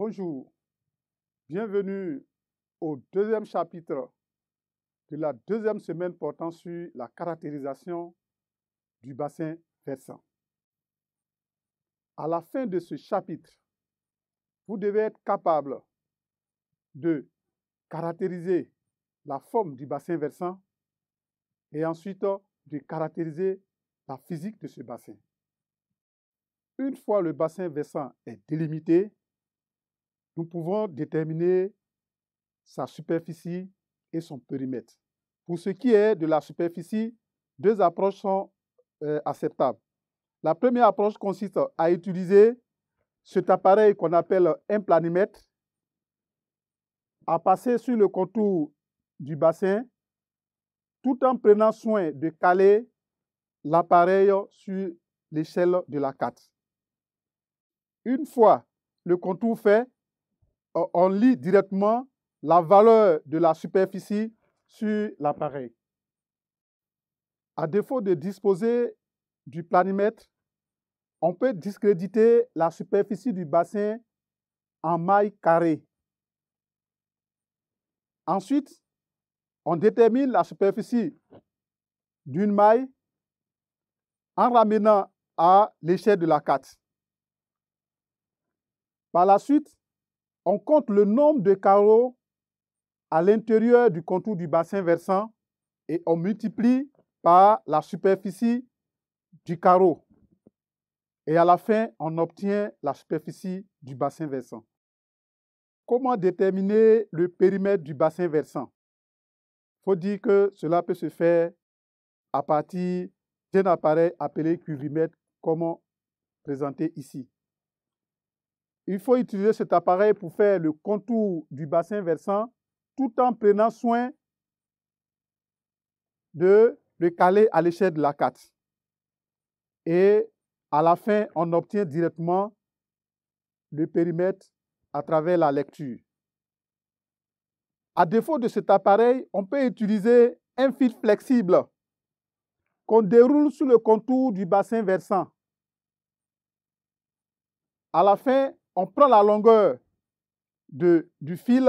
Bonjour, bienvenue au deuxième chapitre de la deuxième semaine portant sur la caractérisation du bassin versant. À la fin de ce chapitre, vous devez être capable de caractériser la forme du bassin versant et ensuite de caractériser la physique de ce bassin. Une fois le bassin versant est délimité, nous pouvons déterminer sa superficie et son périmètre. Pour ce qui est de la superficie, deux approches sont euh, acceptables. La première approche consiste à utiliser cet appareil qu'on appelle un planimètre, à passer sur le contour du bassin tout en prenant soin de caler l'appareil sur l'échelle de la carte. Une fois le contour fait, on lit directement la valeur de la superficie sur l'appareil. À défaut de disposer du planimètre, on peut discréditer la superficie du bassin en mailles carrées. Ensuite, on détermine la superficie d'une maille en ramenant à l'échelle de la carte. Par la suite, on compte le nombre de carreaux à l'intérieur du contour du bassin versant et on multiplie par la superficie du carreau. Et à la fin, on obtient la superficie du bassin versant. Comment déterminer le périmètre du bassin versant Il faut dire que cela peut se faire à partir d'un appareil appelé curimètre, comme présenté ici. Il faut utiliser cet appareil pour faire le contour du bassin versant tout en prenant soin de le caler à l'échelle de la carte. Et à la fin, on obtient directement le périmètre à travers la lecture. À défaut de cet appareil, on peut utiliser un fil flexible qu'on déroule sur le contour du bassin versant. À la fin, on prend la longueur de, du fil,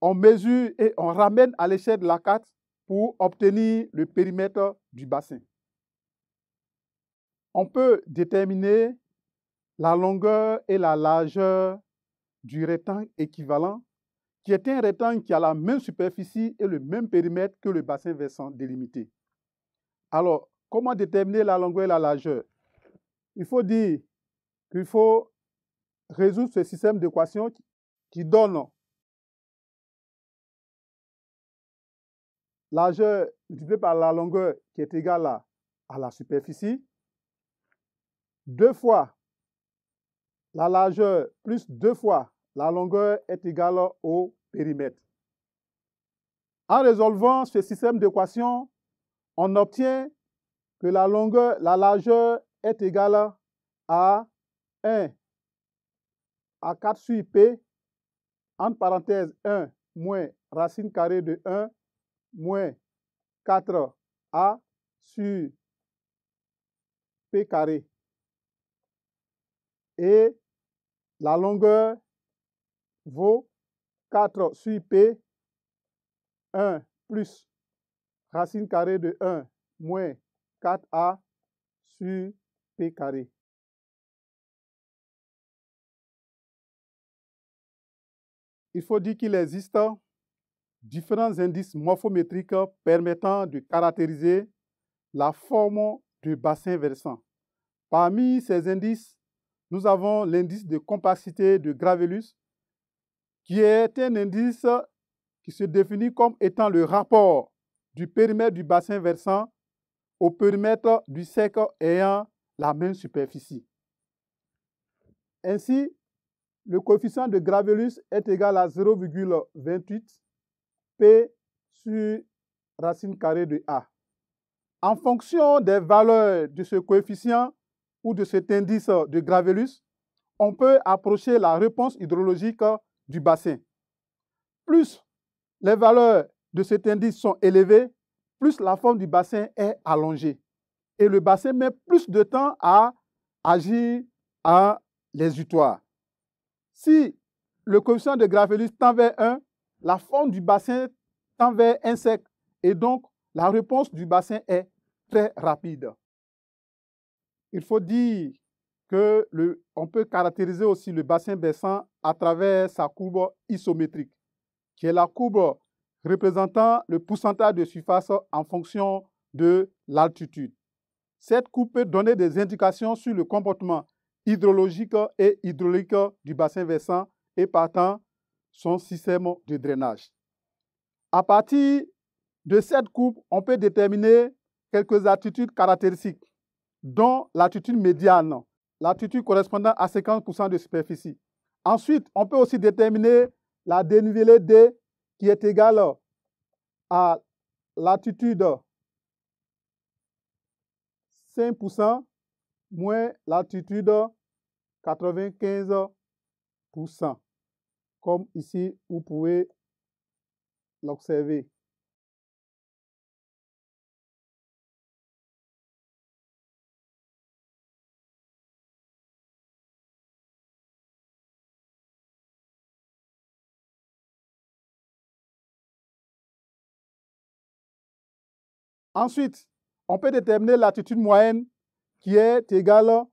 on mesure et on ramène à l'échelle de la carte pour obtenir le périmètre du bassin. On peut déterminer la longueur et la largeur du rectangle équivalent, qui est un rectangle qui a la même superficie et le même périmètre que le bassin versant délimité. Alors, comment déterminer la longueur et la largeur Il faut dire qu'il faut résoudre ce système d'équations qui donne largeur multipliée par la longueur qui est égale à, la superficie, deux fois la largeur plus deux fois la longueur est égale au périmètre. En résolvant ce système d'équations, on obtient que la longueur, la largeur est égale à 1 à 4 sur P, entre parenthèses 1 moins racine carrée de 1 moins 4A sur P carré. Et la longueur vaut 4 sur P, 1 plus racine carrée de 1 moins 4A sur P carré. il faut dire qu'il existe différents indices morphométriques permettant de caractériser la forme du bassin versant. Parmi ces indices, nous avons l'indice de compacité de Gravelus, qui est un indice qui se définit comme étant le rapport du périmètre du bassin versant au périmètre du cercle ayant la même superficie. Ainsi, le coefficient de Gravelus est égal à 0,28 P sur racine carrée de A. En fonction des valeurs de ce coefficient ou de cet indice de Gravelus, on peut approcher la réponse hydrologique du bassin. Plus les valeurs de cet indice sont élevées, plus la forme du bassin est allongée. Et le bassin met plus de temps à agir à les si le coefficient de Gravelus tend vers 1, la forme du bassin tend vers un sec. et donc la réponse du bassin est très rapide. Il faut dire que peut caractériser aussi le bassin baissant à travers sa courbe isométrique, qui est la courbe représentant le pourcentage de surface en fonction de l'altitude. Cette courbe peut donner des indications sur le comportement hydrologique et hydraulique du bassin versant et partant son système de drainage. À partir de cette coupe, on peut déterminer quelques attitudes caractéristiques, dont l'attitude médiane, l'attitude correspondant à 50% de superficie. Ensuite, on peut aussi déterminer la dénivelée D qui est égale à l'attitude 5% moins l'altitude 95%. Comme ici, vous pouvez l'observer. Ensuite, on peut déterminer l'altitude moyenne qui est égale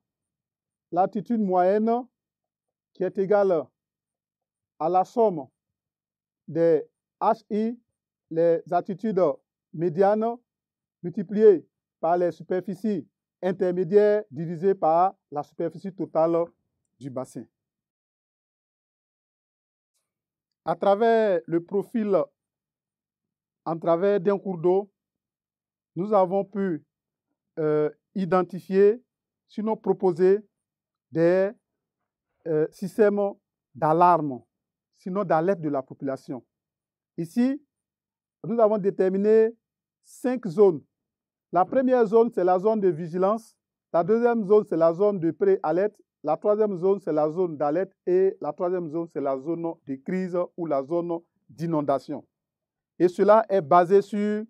l'altitude moyenne, qui est égale à la somme des HI, les altitudes médianes, multipliées par les superficies intermédiaires divisées par la superficie totale du bassin. À travers le profil en travers d'un cours d'eau, nous avons pu euh, identifier, sinon proposer des euh, systèmes d'alarme, sinon d'alerte de la population. Ici, nous avons déterminé cinq zones. La première zone, c'est la zone de vigilance. La deuxième zone, c'est la zone de pré-alerte. La troisième zone, c'est la zone d'alerte. Et la troisième zone, c'est la zone de crise ou la zone d'inondation. Et cela est basé sur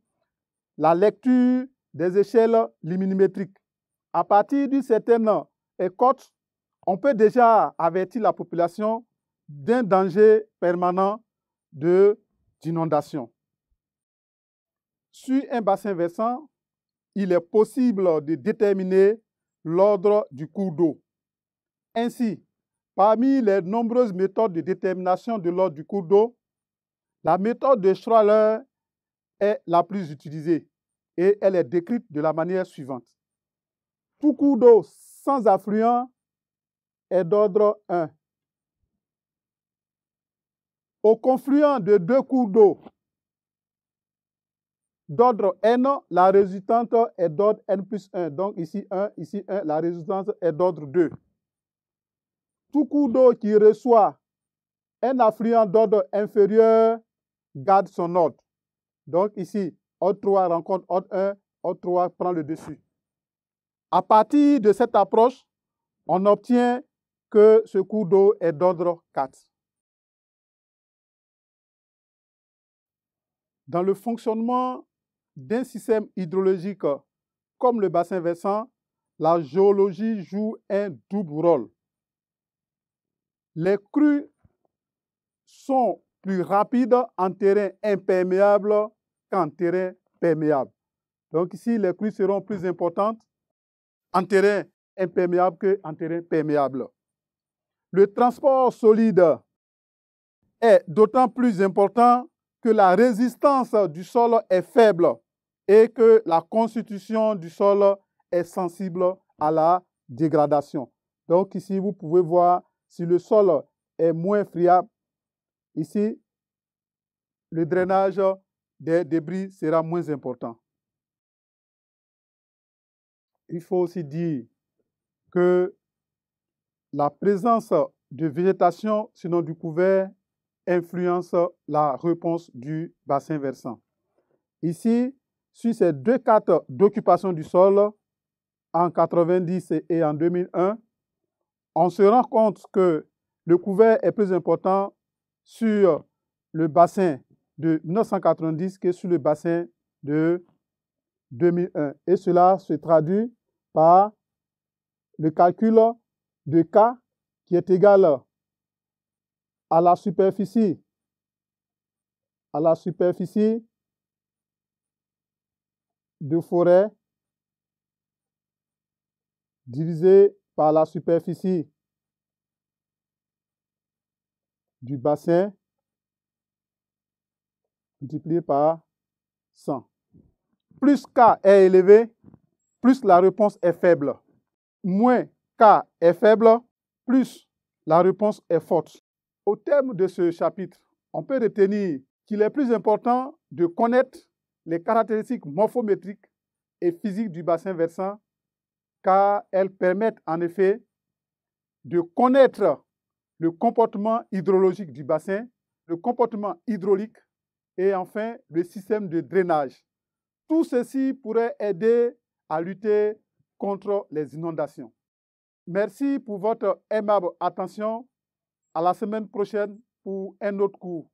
la lecture des échelles liminimétriques. À partir d'une certaine cote, on peut déjà avertir la population d'un danger permanent d'inondation. Sur un bassin versant, il est possible de déterminer l'ordre du cours d'eau. Ainsi, parmi les nombreuses méthodes de détermination de l'ordre du cours d'eau, la méthode de Schroeller est la plus utilisée et elle est décrite de la manière suivante. Tout cours d'eau sans affluent est d'ordre 1. Au confluent de deux cours d'eau d'ordre n, la résultante est d'ordre n plus 1. Donc ici 1, ici 1, la résultante est d'ordre 2. Tout cours d'eau qui reçoit un affluent d'ordre inférieur garde son ordre. Donc ici, Ordre 3 rencontre Ordre 1, Ordre 3 prend le dessus. À partir de cette approche, on obtient que ce cours d'eau est d'ordre 4. Dans le fonctionnement d'un système hydrologique comme le bassin versant, la géologie joue un double rôle. Les crues sont plus rapides en terrain imperméable qu'en terrain donc ici, les crues seront plus importantes en terrain imperméable qu'en terrain perméable. Le transport solide est d'autant plus important que la résistance du sol est faible et que la constitution du sol est sensible à la dégradation. Donc ici, vous pouvez voir si le sol est moins friable, ici, le drainage des débris sera moins important. Il faut aussi dire que la présence de végétation, sinon du couvert, influence la réponse du bassin versant. Ici, sur ces deux cartes d'occupation du sol, en 1990 et en 2001, on se rend compte que le couvert est plus important sur le bassin de 1990 est sur le bassin de 2001. Et cela se traduit par le calcul de K qui est égal à la superficie, à la superficie de forêt divisé par la superficie du bassin multiplié par 100. Plus k est élevé, plus la réponse est faible. Moins k est faible, plus la réponse est forte. Au terme de ce chapitre, on peut retenir qu'il est plus important de connaître les caractéristiques morphométriques et physiques du bassin versant, car elles permettent en effet de connaître le comportement hydrologique du bassin, le comportement hydraulique, et enfin le système de drainage. Tout ceci pourrait aider à lutter contre les inondations. Merci pour votre aimable attention. À la semaine prochaine pour un autre cours.